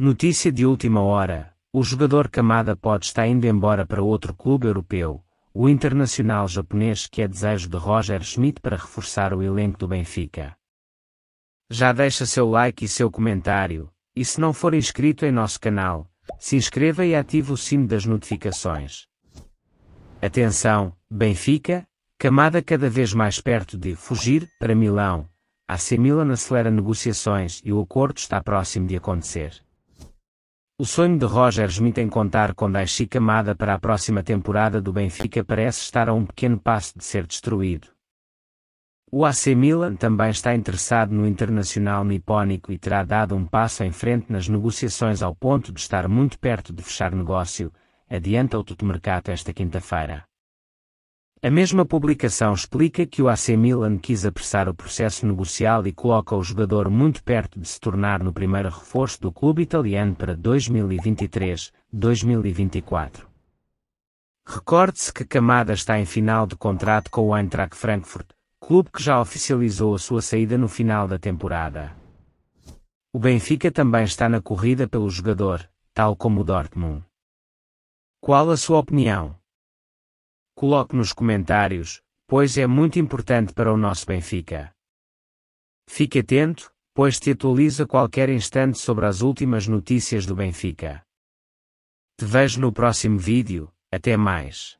Notícia de última hora: o jogador Kamada pode estar indo embora para outro clube europeu, o internacional japonês que é desejo de Roger Schmidt para reforçar o elenco do Benfica. Já deixa seu like e seu comentário, e se não for inscrito em nosso canal, se inscreva e ative o sino das notificações. Atenção, Benfica, camada cada vez mais perto de fugir para Milão. A C Milan acelera negociações e o acordo está próximo de acontecer. O sonho de Roger Smith em contar com Daichi Kamada para a próxima temporada do Benfica parece estar a um pequeno passo de ser destruído. O AC Milan também está interessado no internacional nipónico e terá dado um passo em frente nas negociações ao ponto de estar muito perto de fechar negócio, adianta o Tutmercato esta quinta-feira. A mesma publicação explica que o AC Milan quis apressar o processo negocial e coloca o jogador muito perto de se tornar no primeiro reforço do clube italiano para 2023-2024. Recorde-se que Camada está em final de contrato com o Eintracht Frankfurt, clube que já oficializou a sua saída no final da temporada. O Benfica também está na corrida pelo jogador, tal como o Dortmund. Qual a sua opinião? Coloque nos comentários, pois é muito importante para o nosso Benfica. Fique atento, pois te atualiza qualquer instante sobre as últimas notícias do Benfica. Te vejo no próximo vídeo, até mais.